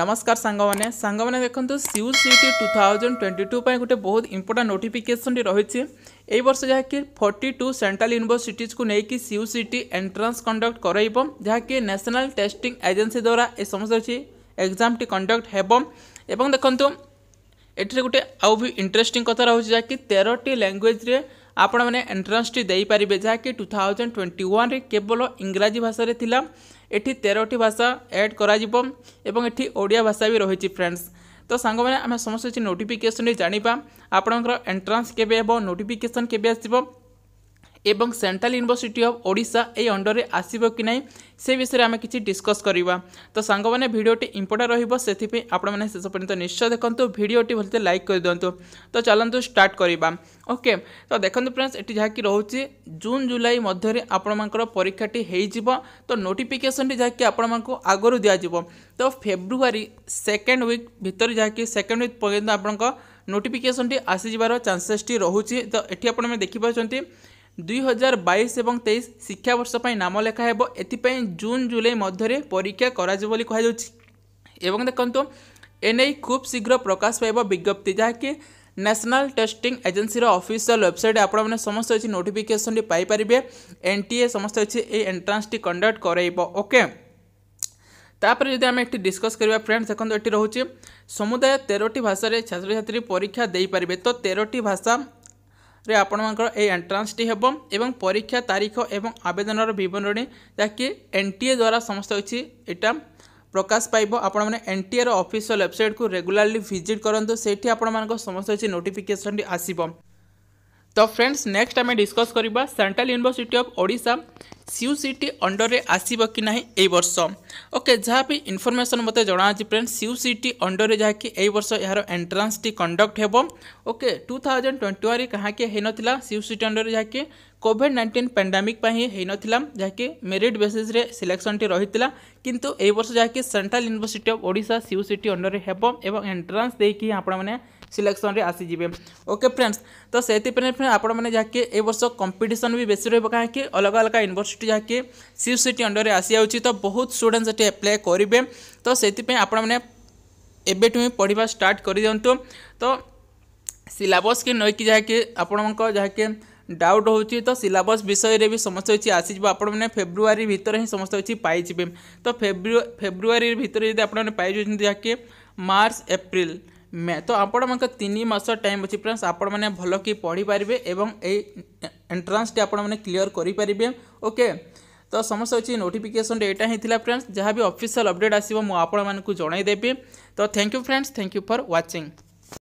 ନମସ୍କାର ସାଙ୍ଗମାନେ ସାଙ୍ଗମାନେ ଦେଖନ୍ତୁ C U C T two thousand twenty two ପାଇଁ ଗୋଟେ ବହୁତ ଇମ୍ପୋର୍ଟାଣ୍ଟ ନୋଟିଫିକେସନ୍ଟି ରହିଛି ଏହି ବର୍ଷ ଯାହାକି ଫର୍ଟି ଟୁ ସେଣ୍ଟ୍ରାଲ ୟୁନିଭର୍ସିଟିଜକୁ ନେଇକି C U C T entrance conduct କରାଇବ ଯାହାକି ନ୍ୟାସନାଲ୍ ଟେଷ୍ଟିଂ ଏଜେନ୍ସି ଦ୍ୱାରା ଏ ସମସ୍ତ ଅଛି ଏକ୍ଜାମ୍ଟି କଣ୍ଡକ୍ଟ ହେବ ଏବଂ ଦେଖନ୍ତୁ ଏଠାରେ ଗୋଟେ ଆଉ ବି ଇଣ୍ଟରେଷ୍ଟିଂ କଥା ରହୁଛି ଯାହାକି ତେରଟି ଲାଙ୍ଗୁଏଜ୍ରେ ଆପଣମାନେ ଏଣ୍ଟ୍ରାନ୍ସଟି ଦେଇପାରିବେ ଯାହାକି ଟୁ ଥାଉଜେଣ୍ଡ ଟ୍ୱେଣ୍ଟି ୱାନ୍ରେ କେବଳ ଇଂରାଜୀ ଭାଷାରେ ଥିଲା এটি তেরোটি ভাষা অ্যাড করা এবং এটি ওড়িয়া ভাষা বি রয়েছে ফ্রেন্ডস তো সাংমানে আমি সমস্ত কিছু নোটিফিকেসন জাঁয়া আপনার এন্ট্রান্স কেবে হব নোটিফিকেসন কেবে আসবে এবং সেন্ট্রাল ইউনিভর্সিটি অফ ওড়িশা এই অন্ডরে আসব কি না সে বিষয়ে আমি কিছু ডিসকস করা তো সাংগ মানে ভিডিওটি ইম্পর্টাট রহব সেপি আপনার শেষ পর্যন্ত নিশ্চয় দেখুন ভিডিওটি ভালো লাইক করে দিও তো চলতু স্টার্ট করা ওকে তো দেখুন ফ্রেন্ডস এটি যা কি রয়েছে জুন জুলাই মধ্যে আপনার পরীক্ষাটি হয়ে যাব তো নোটিফিকেসনটি যা কি আপনার আগর দিয়া তো ফেব্রুয়ারি সেকেন্ড উইক ভিতরে যা কি সেকেন্ড উইক পর্যন্ত আপনার নোটিফিকেসনটি আসিযার চান্সেসটি রয়েছে তো এটি আপনার দেখিপার ଦୁଇ ହଜାର ବାଇଶ ଏବଂ ତେଇଶ ଶିକ୍ଷାବର୍ଷ ପାଇଁ ନାମ ଲେଖା ହେବ ଏଥିପାଇଁ ଜୁନ୍ ଜୁଲାଇ ମଧ୍ୟରେ ପରୀକ୍ଷା କରାଯିବ ବୋଲି କୁହାଯାଉଛି ଏବଂ ଦେଖନ୍ତୁ ଏନେଇ ଖୁବ୍ ଶୀଘ୍ର ପ୍ରକାଶ ପାଇବ ବିଜ୍ଞପ୍ତି ଯାହାକି ନ୍ୟାସନାଲ୍ ଟେଷ୍ଟିଂ ଏଜେନ୍ସିର ଅଫିସିଆଲ୍ ୱେବସାଇଟ୍ ଆପଣମାନେ ସମସ୍ତ କିଛି ନୋଟିଫିକେସନ୍ଟି ପାଇପାରିବେ ଏନ୍ ଟି ଏ ସମସ୍ତ କିଛି ଏଇ ଏଣ୍ଟ୍ରାନ୍ସଟି କଣ୍ଡକ୍ଟ କରାଇବ ଓକେ ତାପରେ ଯଦି ଆମେ ଏଠି ଡିସ୍କସ୍ କରିବା ଫ୍ରେଣ୍ଡ ଦେଖନ୍ତୁ ଏଠି ରହୁଛି ସମୁଦାୟ ତେରଟି ଭାଷାରେ ଛାତ୍ରଛାତ୍ରୀ ପରୀକ୍ଷା ଦେଇପାରିବେ ତ ତେରଟି ଭାଷା ରେ ଆପଣମାନଙ୍କର ଏଇ ଏଣ୍ଟ୍ରାନ୍ସଟି ହେବ ଏବଂ ପରୀକ୍ଷା ତାରିଖ ଏବଂ ଆବେଦନର ବିବରଣୀ ଯାହାକି ଏନ୍ ଟି ଏ ଦ୍ୱାରା ସମସ୍ତ କିଛି ଏଇଟା ପ୍ରକାଶ ପାଇବ ଆପଣମାନେ ଏନ୍ ଟି ଏର ଅଫିସିଆଲ ୱେବସାଇଟ୍କୁ ରେଗୁଲାରଲି ଭିଜିଟ୍ କରନ୍ତୁ ସେଇଠି ଆପଣମାନଙ୍କ ସମସ୍ତ କିଛି ନୋଟିଫିକେସନ୍ଟି ଆସିବ ତ ଫ୍ରେଣ୍ଡସ୍ ନେକ୍ସଟ ଆମେ ଡିସ୍କସ୍ କରିବା central university of Odisha C U C T ଅଣ୍ଡରରେ ଆସିବ କି ନାହିଁ ଏହି ବର୍ଷ ओके जहाँ भी इनफर्मेसन मत जनाजी friends C C T under जहाँकि वर्ष यार एंट्रांस टी कंडक्ट हे okay two thousand twenty one कहीं ना सी सी टी अंडर जहाँकि कोविड नाइंटीन पैंडामिकला जहाँकि मेरीट बेसीस सिलेक्शन टी रही कि ये तो वर्ष जहाँकि सेन्ट्राल यूनिभर्सीट अफ ओडा सी सी टी अंडर हो एंट्रान्स देखिए आपने सिलेक्शन आसीजे ओके फ्रेंड्स तो से आपकी ए वर्ष कंपिटन भी बेस रही कहीं अलग अलग यूनिभर्सीटी जहाँकि सी सी टी अंडर आसी जा तो बहुत स्टूडे एग्जाम से करेंगे तो से आपठ पढ़ा स्टार्ट कर दिंतु तो सिलेबस के नई कि जहाँकि आपण जहाँकि डाउट हो तो सिलेबस विषय में भी समस्त किसी आसीज आपण मैंने भितर ही समस्त किसी पाई तो फेब्रुआरी भितर जब आपंट जहाँकि मार्च एप्रिल मे तो आपणमास टाइम अच्छे फ्रेंड्स आपण मैंने भल कि पढ़ी पारे और यही एंट्रान्सटी आपर करें ओके ତ ସମସ୍ତେ ଅଛି ନୋଟିଫିକେସନ୍ରେ ଏଇଟା ହିଁ ଥିଲା ଫ୍ରେଣ୍ଡସ୍ ଯାହା ବି ଅଫିସିଆଲ୍ ଅପଡ଼େଟ୍ ଆସିବ ମୁଁ ଆପଣମାନଙ୍କୁ ଜଣାଇଦେବି ତ thank you friends thank you for watching